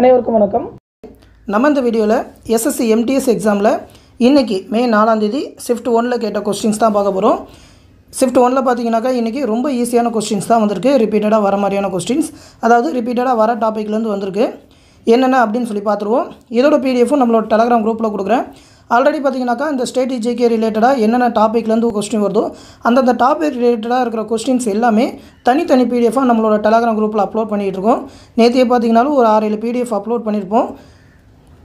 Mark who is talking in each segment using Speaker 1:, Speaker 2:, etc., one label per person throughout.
Speaker 1: அனைவருக்கும் வணக்கம் நம்ம இந்த வீடியோவில் எஸ்எஸ்சி எம்டிஎஸ் எக்ஸாமில் இன்றைக்கி மே நாலாந்தேதி ஷிஃப்ட் ஒனில் கேட்ட கொஸ்டின்ஸ் தான் பார்க்க போகிறோம் ஷிஃப்ட் ஒனில் பார்த்தீங்கனாக்கா இன்றைக்கி ரொம்ப ஈஸியான கொஸ்டின்ஸ் தான் வந்திருக்கு ரிப்பீட்டடாக வர மாதிரியான கொஸ்டின்ஸ் அதாவது ரிப்பீட்டடாக வர டாப்பிக்லேருந்து வந்திருக்கு என்னென்ன அப்படின்னு சொல்லி பார்த்துருவோம் இதோட பிடிஎஃபும் நம்மளோட டெலகிராம் குரூப்பில் கொடுக்குறேன் ஆல்ரெடி பார்த்தீங்கன்னாக்கா இந்த ஸ்டேட் ஜிகே ரிலேட்டடாக என்னென்ன டாப்பிக்லேருந்து கொஸ்டின் வருதோ அந்தந்த டாபிக் ரிலேட்டடாக இருக்கிற கொஸ்டின்ஸ் எல்லாமே தனித்தனி பிடிஎஃபாக நம்மளோட டெலாகிராம் குரூப்பில் அப்லோட் பண்ணிகிட்டு இருக்கோம் நேற்றையே பார்த்தீங்கன்னாலும் ஒரு ஆறு ஏழு பிடிஎஃப் அப்லோட் பண்ணியிருப்போம்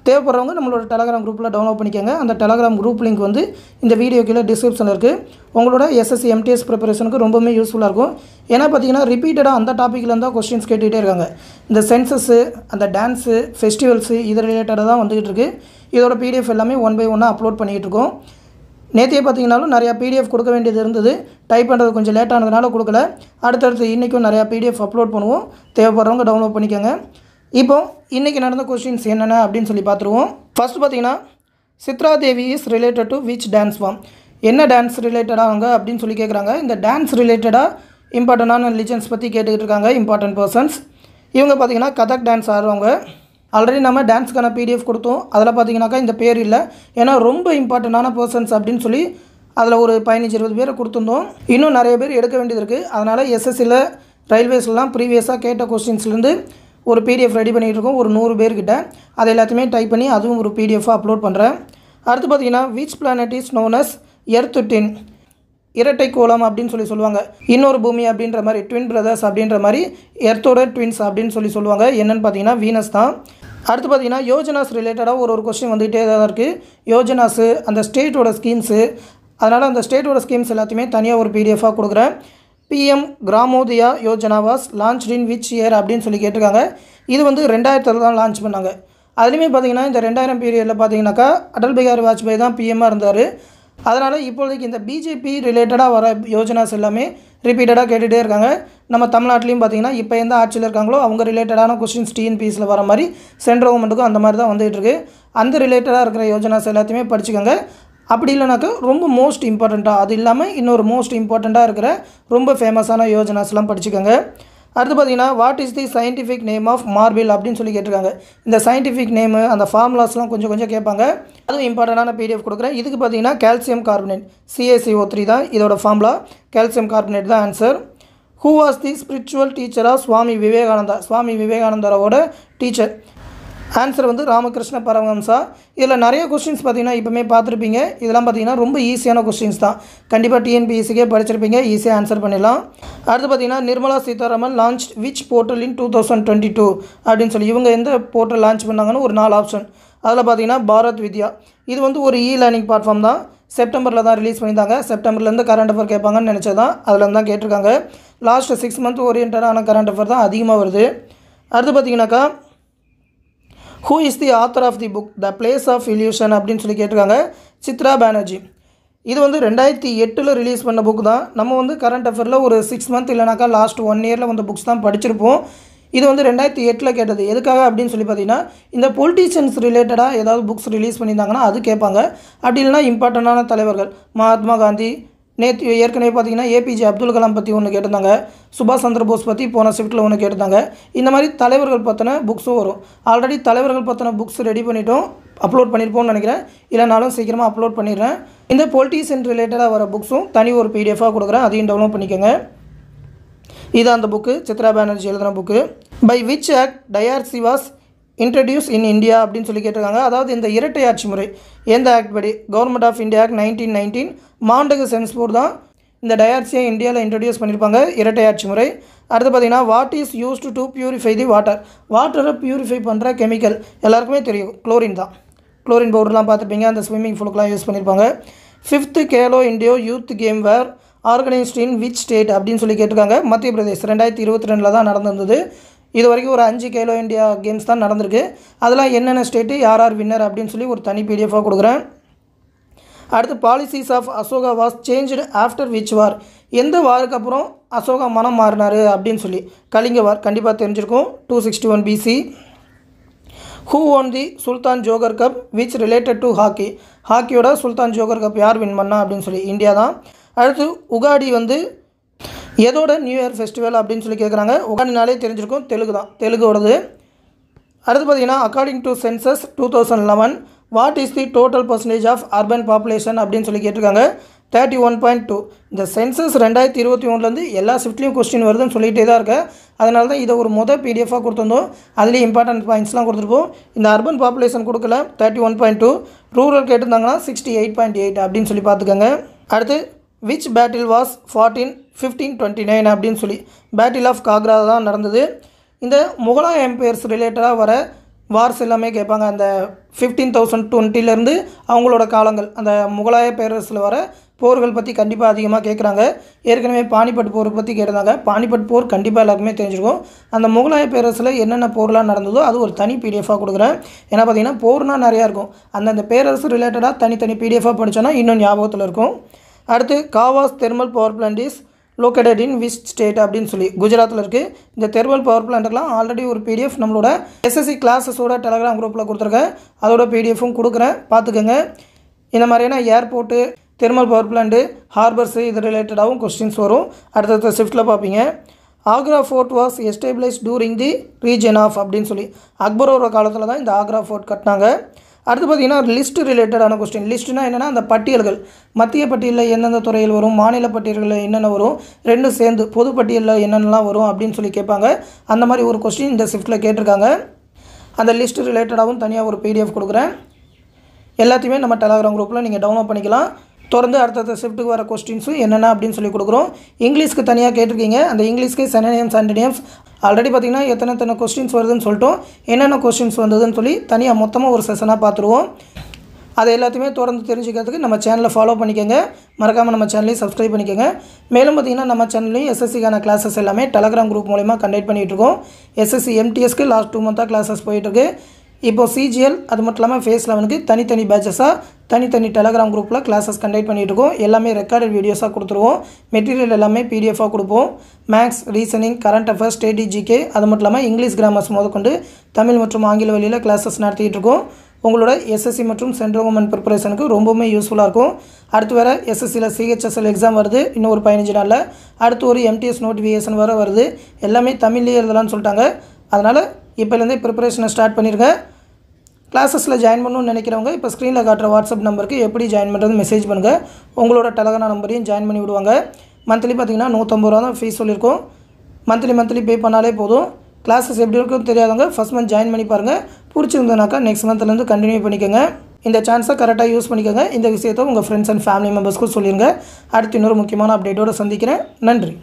Speaker 1: தேவைப்படுறவங்க நம்மளோட டெலகிராம் குரூப்பில் டவுன்லோட் பண்ணிக்கோங்க அந்த டெலகிராம் குரூப் லிங்க் வந்து இந்த வீடியோ கீழே டிஸ்கிரிப்ஷனில் இருக்குது உங்களோட எஸ்எஸ்சி எம்டிஎஸ் ப்ரிப்பரேஷனுக்கு ரொம்பவுமே யூஸ்ஃபுல்லாக இருக்கும் ஏன்னா பார்த்தீங்கன்னா ரிப்பீட்டடாக அந்த டாப்பிக்கில் இருந்தால் கொஸ்டின்ஸ் கேட்டுகிட்டே இருக்காங்க இந்த சென்சஸ்ஸு அந்த டான்ஸு ஃபெஸ்டிவல்ஸு இது ரிலேட்டடாக தான் வந்துகிட்டு இருக்குது இதோட பிடிஎஃப் எல்லாமே ஒன் பை ஒன்னாக அப்லோட் பண்ணிகிட்டு இருக்கோம் நேற்றே பார்த்தீங்கனாலும் நிறையா பிடிஎஃப் கொடுக்க வேண்டியது இருந்தது டைப் பண்ணுறது கொஞ்சம் லேட்டானதுனால கொடுக்கல அடுத்தடுத்து இன்றைக்கும் நிறையா பிடிஎஃப் அப்லோட் பண்ணுவோம் தேவைப்படுறவங்க டவுன்லோட் பண்ணிக்கோங்க இப்போ இன்றைக்கி நடந்த கொஸ்டின்ஸ் என்னென்ன அப்படின்னு சொல்லி பார்த்துருவோம் ஃபஸ்ட் பார்த்தீங்கன்னா Chitra Devi is related to which dance form என்ன டான்ஸ் ரிலேட்டடாக அவங்க அப்படின்னு சொல்லி கேட்குறாங்க இந்த டான்ஸ் ரிலேட்டடாக இம்பார்ட்டண்டான ரிலிஜன்ஸ் பற்றி கேட்டுக்கிட்டு இருக்காங்க இம்பார்ட்டன்ட் பர்சன்ஸ் இவங்க பார்த்திங்கன்னா கதக் டான்ஸ் ஆடுறவங்க ஆல்ரெடி நம்ம டான்ஸ்க்கான பிடிஎஃப் கொடுத்தோம் அதில் பார்த்திங்கனாக்கா இந்த பேர் இல்லை ஏன்னா ரொம்ப இம்பார்ட்டண்ட்டான பர்சன்ஸ் அப்படின்னு சொல்லி அதில் ஒரு பதினஞ்சு இருபது பேரை கொடுத்துருந்தோம் இன்னும் நிறைய பேர் எடுக்க வேண்டியது இருக்குது அதனால் எஸ்எஸ்சியில் ரயில்வேஸ்லாம் ப்ரீவியஸாக கேட்ட கொஸ்டின்ஸ்லேருந்து ஒரு பிடிஎஃப் ரெடி பண்ணிகிட்ருக்கோம் ஒரு நூறு பேர்கிட்ட அதை எல்லாத்தையுமே டைப் பண்ணி அதுவும் ஒரு பிடிஎஃபாக அப்லோட் பண்ணுறேன் அடுத்து பார்த்திங்கன்னா which planet is known as earth twin இரட்டை கோலம் அப்படின்னு சொல்லி சொல்லுவாங்க இன்னொரு பூமி அப்படின்ற மாதிரி ட்வின் பிரதர்ஸ் அப்படின்ற மாதிரி எர்த்தோட ட்வின்ஸ் அப்படின்னு சொல்லி சொல்லுவாங்க என்னென்னு பார்த்தீங்கன்னா வீனஸ் தான் அடுத்து பார்த்தீங்கன்னா யோஜனாஸ் ரிலேட்டடாக ஒரு ஒரு கொஸ்டின் வந்துகிட்டே தான் இருக்குது யோஜனாஸு அந்த ஸ்டேட்டோட ஸ்கீம்ஸு அதனால் அந்த ஸ்டேட்டோட ஸ்கீம்ஸ் எல்லாத்தையுமே தனியாக ஒரு பிடிஎஃபாக கொடுக்குறேன் PM Gramodaya Yojana was launch in which year அப்படின்னு சொல்லி கேட்டிருக்காங்க இது வந்து ரெண்டாயிரத்தில் தான் லான்ச் பண்ணாங்க அதுலேயுமே பார்த்தீங்கன்னா இந்த ரெண்டாயிரம் பீரியடில் பார்த்தீங்கன்னாக்கா அடல் பிகாரி வாஜ்பாய் தான் பிஎம்மாக இருந்தார் அதனால் இப்போதைக்கு இந்த பிஜேபி ரிலேட்டடாக வர யோஜனாஸ் எல்லாமே ரிப்பீட்டடாக கேட்டுகிட்டே இருக்காங்க நம்ம தமிழ்நாட்டிலையும் பார்த்திங்கன்னா இப்போ எந்த ஆட்சியில் இருக்காங்களோ அவங்க ரிலேட்டடான கொஸ்டின்ஸ் டிஎன்பிஎஸில் வர மாதிரி சென்ட்ரல் கவர்மெண்ட்டுக்கும் அந்த மாதிரி தான் வந்துகிட்டு இருக்குது அந்த ரிலேட்டடாக இருக்கிற யோஜனாஸ் எல்லாத்தையுமே படிச்சுக்கோங்க அப்படி இல்லைனாக்கா ரொம்ப மோஸ்ட் இம்பார்ட்டண்ட்டாக அது இல்லாமல் இன்னொரு மோஸ்ட் இம்பார்ட்டண்ட்டாக இருக்கிற ரொம்ப ஃபேமஸான யோஜனாஸ்லாம் படிச்சுக்கோங்க அடுத்து பார்த்தீங்கன்னா what is the scientific name of marble அப்படின்னு சொல்லி கேட்டிருக்காங்க இந்த சயின்டிஃபிக் நேமு அந்த ஃபார்முலாஸ்லாம் கொஞ்சம் கொஞ்சம் கேட்பாங்க அதுவும் இம்பார்ட்டண்டான பிடிஎஃப் கொடுக்குறேன் இதுக்கு பார்த்தீங்கன்னா கால்சியம் கார்பனேட் சிஎஸ்சிஓ த்ரீ தான் இதோட ஃபார்முலா கால்சியம் கார்பனேட் தான் answer who was the spiritual டீச்சராக சுவாமி விவேகானந்தா சுவாமி விவேகானந்தரோட டீச்சர் ஆன்சர் வந்து ராமகிருஷ்ண பரமஹம்சா இதில் நிறைய கொஸ்டின்ஸ் பார்த்தீங்கன்னா இப்போமே பார்த்துருப்பீங்க இதெல்லாம் பார்த்தீங்கன்னா ரொம்ப ஈஸியான கொஸ்டின்ஸ் தான் கண்டிப்பாக டிஎன்பிஎஸ்சிக்கே e படிச்சிருப்பீங்க ஈஸியாக ஆன்சர் பண்ணிடலாம் அடுத்து பார்த்தீங்கன்னா Nirmala Sitharaman launch which portal in two thousand twenty two அப்படின்னு சொல்லி இவங்க எந்த போர்ட்டல் லான்ச் பண்ணாங்கன்னு ஒரு நாலு ஆப்ஷன் அதில் பார்த்தீங்கன்னா பாரத் வித்யா இது வந்து ஒரு இ லேர்னிங் பிளாட்ஃபார்ம் தான் செப்டம்பரில் தான் ரிலீஸ் பண்ணியிருந்தாங்க செப்டம்பர்லேருந்து கரண்ட் அஃபர் கேட்பாங்கன்னு நினச்சதான் அதில் தான் கேட்டிருக்காங்க லாஸ்ட்டு சிக்ஸ் மந்த் ஓரியன்டான கரண்ட் அஃபர் தான் அதிகமாக வருது அடுத்து பார்த்தீங்கன்னாக்கா who is the author of the book the place of illusion அப்படின்னு சொல்லி கேட்டிருக்காங்க சித்ரா பானர்ஜி இது வந்து ரெண்டாயிரத்தி எட்டில் ரிலீஸ் பண்ண புக் தான் நம்ம வந்து கரண்ட் அஃபேரில் ஒரு சிக்ஸ் மந்த் இல்லைனாக்கா லாஸ்ட் ஒன் இயரில் வந்து புக்ஸ் தான் படிச்சிருப்போம் இது வந்து ரெண்டாயிரத்தி எட்டில் கேட்டது எதுக்காக அப்படின்னு சொல்லி பார்த்தீங்கன்னா இந்த பொலிட்டீஷியன்ஸ் ரிலேட்டடாக ஏதாவது புக்ஸ் ரிலீஸ் பண்ணியிருந்தாங்கன்னா அது கேட்பாங்க அப்படி இல்லைனா இம்பார்ட்டண்ட்டான தலைவர்கள் மகாத்மா காந்தி நேற்று ஏற்கனவே பார்த்தீங்கன்னா ஏபிஜே அப்துல் கலாம் பற்றி ஒன்று கேட்டிருந்தாங்க சுபாஷ் சந்திரபோஸ் பற்றி போன ஷிஃப்ட்டில் ஒன்று கேட்டிருந்தாங்க இந்த மாதிரி தலைவர்கள் பற்றின புக்ஸும் வரும் ஆல்ரெடி தலைவர்கள் பற்றின புக்ஸ் ரெடி பண்ணிட்டோம் அப்லோட் பண்ணியிருப்போம்னு நினைக்கிறேன் இல்லைனாலும் சீக்கிரமாக அப்லோட் பண்ணிடுறேன் இந்த பொலிட்டிஷியன் ரிலேட்டடாக வர புக்ஸும் தனி ஒரு பிடிஎஃபாக கொடுக்குறேன் அதையும் டவுன்லோட் பண்ணிக்கோங்க இதான் அந்த புக்கு சித்ரா பானர்ஜி எழுதின book by which act dyarchy was introduced in India அப்படின்னு சொல்லி கேட்டிருக்காங்க அதாவது இந்த இரட்டை ஆட்சி முறை எந்த ஆக்ட் படி government of India act nineteen nineteen Montagu Chelmsford தான் இந்த டயாட்சியை இந்தியாவில் இன்ட்ரடியூஸ் பண்ணியிருப்பாங்க இரட்டை ஆட்சி முறை அடுத்து பார்த்திங்கன்னா what is used to purify the water வாட்டரை பியூரிஃபை பண்ணுற கெமிக்கல் எல்லாருக்குமே தெரியும் குளோரின் தான் குளோரின் பவுடர்லாம் பார்த்துருப்பீங்க அந்த ஸ்விம்மிங் ஃபுலுக்கெலாம் யூஸ் பண்ணியிருப்பாங்க fifth Khelo India youth game were organised in which state அப்படின்னு சொல்லி கேட்டிருக்காங்க மத்திய பிரதேஷ் ரெண்டாயிரத்தி இருபத்தி ரெண்டில் தான் நடந்திருந்தது இது வரைக்கும் ஒரு அஞ்சு கேலோ இந்தியா கேம்ஸ் தான் நடந்திருக்கு அதெல்லாம் என்னென்ன ஸ்டேட்டு யார் யார் வின்னர் அப்படின்னு சொல்லி ஒரு தனி பிடிஎஃபாக கொடுக்குறேன் அடுத்து policies of Ashoka was change after which war எந்த வாருக்கு அப்புறம் அசோகா மனம் மாறினார் அப்படின்னு சொல்லி கலிங்க வார் கண்டிப்பாக தெரிஞ்சிருக்கும் two sixty one BC who won the Sultan Johor cup which related to hockey ஹாக்கியோட சுல்தான் ஜோகர் கப் யார் வின் பண்ணா அப்படின்னு சொல்லி இந்தியா தான் அடுத்து உகாடி வந்து எதோட நியூ இயர் ஃபெஸ்டிவல் அப்படின்னு சொல்லி கேட்குறாங்க உகாண்டினாலே தெரிஞ்சிருக்கும் தெலுங்கு தான் தெலுங்கோடது அடுத்து பார்த்தீங்கன்னா according to census two thousand eleven what is the total percentage of urban population அப்படின்னு சொல்லி கேட்டிருக்காங்க தேர்ட்டி ஒன் பாயிண்ட் டூ இந்த சென்சஸ் ரெண்டாயிரத்தி இருபத்தி ஒன்றுலேருந்து எல்லா ஷிஃப்ட்லேயும் கொஸ்டின் வருதுன்னு சொல்லிகிட்டே தான் இருக்குது அதனால தான் இதை ஒரு மொதல் பிடிஎஃபாக கொடுத்துருந்தோம் அதுலேயும் இம்பார்ட்டன்ட் பாயிண்ட்ஸ்லாம் கொடுத்துருப்போம் இந்த அர்பன் பாப்புலேஷன் கொடுக்கல thirty one point two rural கேட்டிருந்தாங்கன்னா சிக்ஸ்டி எயிட் பாயிண்ட் எயிட் அப்படின்னு சொல்லி பார்த்துக்கோங்க அடுத்து which battle was fourteen fifteen twenty nine அப்படின்னு சொல்லி பேட்டில் ஆஃப் காக்ரா தான் நடந்தது இந்த முகலாய எம்பையர்ஸ் ரிலேட்டடாக வர வார்ஸ் எல்லாமே கேட்பாங்க அந்த ஃபிஃப்டீன் தௌசண்ட் டுவெண்ட்டிலேருந்து அவங்களோட காலங்கள் அந்த முகலாய பேரரசில் வர போர்கள் பற்றி கண்டிப்பாக அதிகமாக கேட்குறாங்க ஏற்கனவே பானிபட் போர் பற்றி கேட்டிருந்தாங்க பானிபட் போர் கண்டிப்பாக எல்லாருக்குமே தெரிஞ்சிருக்கும் அந்த முகலாய பேரரசில் என்னென்ன போர்லாம் நடந்ததோ அது ஒரு தனி பிடிஎஃபாக கொடுக்குறேன் ஏன்னா பார்த்தீங்கன்னா போர்னால் நிறையா இருக்கும் அந்தந்த பேரரசு ரிலேட்டடாக தனித்தனி பிடிஎஃபாக படித்தோன்னா இன்னும் ஞாபகத்தில் இருக்கும் அடுத்து Kawas thermal power plant is located in which state அப்படின்னு சொல்லி குஜராத்தில் இருக்குது இந்த தெர்மல் பவர் பிளான்ட்டுக்கெலாம் ஆல்ரெடி ஒரு பிடிஎஃப் நம்மளோட எஸ்எஸ்சி கிளாஸஸோட டெலகிராம் குரூப்பில் கொடுத்துருக்கேன் அதோட பிடிஎஃபும் கொடுக்குறேன் பார்த்துக்கோங்க இந்த மாதிரியான airport thermal power plant harbours இது ரிலேட்டடாகவும் கொஸ்டின்ஸ் வரும் அடுத்தடுத்த ஷிஃப்ட்டில் பார்ப்பீங்க Agra fort was established during the region of அப்படின்னு சொல்லி அக்பரோட காலத்தில் தான் இந்த ஆக்ரா ஃபோர்ட் கட்டினாங்க அடுத்து பார்த்திங்கன்னா லிஸ்ட் ரிலேட்டடான கொஸ்டின் லிஸ்ட்னா என்னென்னா அந்த பட்டியல்கள் மத்திய பட்டியலில் எந்தெந்த துறையில் வரும் மாநில பட்டியல்களில் என்னென்ன வரும் ரெண்டும் சேர்ந்து பொது பட்டியலில் என்னென்னலாம் வரும் அப்படின்னு சொல்லி கேட்பாங்க அந்த மாதிரி ஒரு கொஸ்டின் இந்த ஷிஃப்ட்டில் கேட்டிருக்காங்க அந்த லிஸ்ட் ரிலேட்டடாகவும் தனியாக ஒரு பிடிஎஃப் கொடுக்குறேன் எல்லாத்தையுமே நம்ம டெலாகிராம் குரூப்பில் நீங்கள் டவுன்லோட் பண்ணிக்கலாம் தொடர்ந்து அடுத்தடுத்த ஷிஃப்ட்டுக்கு வர கொஸ்டின்ஸும் என்னென்ன அப்படின்னு சொல்லி கொடுக்குறோம் இங்கிலீஷ்க்கு தனியாக கேட்டிருக்கீங்க அந்த இங்கிலீஷ்க்கு செனனியம்ஸ் அண்டனியம்ஸ் ஆல்ரெடி பார்த்திங்கன்னா எத்தனை எத்தனை கொஸ்டின்ஸ் வருதுன்னு சொல்லிட்டோம் என்னென்ன கொஸ்டின்ஸ் வந்ததுன்னு சொல்லி தனியாக மொத்தமாக ஒரு செஷனாக பார்த்துருவோம் அதை எல்லாத்தையுமே தொடர்ந்து தெரிஞ்சுக்கிறதுக்கு நம்ம சேனலை ஃபாலோ பண்ணிக்கோங்க மறக்காமல் நம்ம சேனலையும் சப்ஸ்கிரைப் பண்ணிக்கோங்க மேலும் பார்த்திங்கன்னா நம்ம சேனல்லையும் எஸ்எஸ்சிக்கான கிளாஸஸ் எல்லாமே டெலகிராம் குரூப் மூலிமா கண்டக்ட் பண்ணிகிட்ருக்கோம் எஸ்எஸ்சி எம்டிஎஸ்க்கு லாஸ்ட் டூ மந்த்தாக கிளாஸஸ் போயிட்டுருக்கு இப்போது சிஜிஎல் அது மட்டும் இல்லாமல் ஃபேஸ் லெவனுக்கு தனித்தனி பேச்சஸாக தனித்தனி டெலகிராம் குரூப்பில் கிளாஸஸ் கண்டக்ட் இருக்கோம் எல்லாமே ரெக்கார்டட் வீடியோஸாக கொடுத்துருவோம் மெட்டீரியல் எல்லாமே பிடிஎஃபாக கொடுப்போம் maths reasoning current affairs static GK அது மட்டும் இல்லாமல் இங்கிலீஷ் கிராமர்ஸ் முதற்கொண்டு தமிழ் மற்றும் ஆங்கில வழியில் கிளாஸஸ் நடத்திக்கிட்டு இருக்கோம் உங்களோட எஸ்எஸ்சி மற்றும் சென்ட்ரல் கவர்மெண்ட் ப்ரிப்பரேஷனுக்கு ரொம்பவுமே யூஸ்ஃபுல்லாக இருக்கும் அடுத்து வர எஸ்எஸ்சியில் சிஹெச்எஸ்எல் எக்ஸாம் வருது இன்னும் ஒரு பதினஞ்சு நாளில் அடுத்து ஒரு எம்டிஎஸ் நோட்டிஃபிகேஷன் வர வருது எல்லாமே தமிழ்லேயே இருந்தாலும் சொல்லிட்டாங்க அதனால் இப்போலேருந்தே ப்ரிப்பரேஷனை ஸ்டார்ட் பண்ணிடுங்க கிளாஸஸில் ஜாயின் பண்ணணும்னு நினைக்கிறவங்க இப்போ ஸ்க்ரீனில் காட்டுற வாட்ஸ்அப் நம்பருக்கு எப்படி ஜாயின் பண்ணுறது மெசேஜ் பண்ணுங்கள் உங்களோட டெலகிராம் நம்பரையும் ஜாயின் பண்ணி விடுவாங்க மந்த்லி பார்த்திங்கன்னா நூற்றம்பது ரூபா தான் ஃபீஸ் சொல்லியிருக்கோம் மந்த்லி மந்த்லி பே பண்ணாலே போதும் கிளாஸஸ் எப்படி இருக்குன்னு தெரியாதவங்க ஃபஸ்ட் மந்த் ஜாயின் பண்ணி பாருங்கள் பிடிச்சிருந்தனாக்கா நெக்ஸ்ட் மந்த்லேருந்து கண்டினியூ பண்ணிக்கோங்க இந்த சான்ஸை கரெக்டாக யூஸ் பண்ணிக்கோங்க இந்த விஷயத்தை உங்கள் ஃப்ரெண்ட்ஸ் அண்ட் ஃபேமிலி மெம்பர்ஸ்க்கும் சொல்லிடுங்க அடுத்து இன்னொரு முக்கியமான அப்டேட்டோடு சந்திக்கிறேன் நன்றி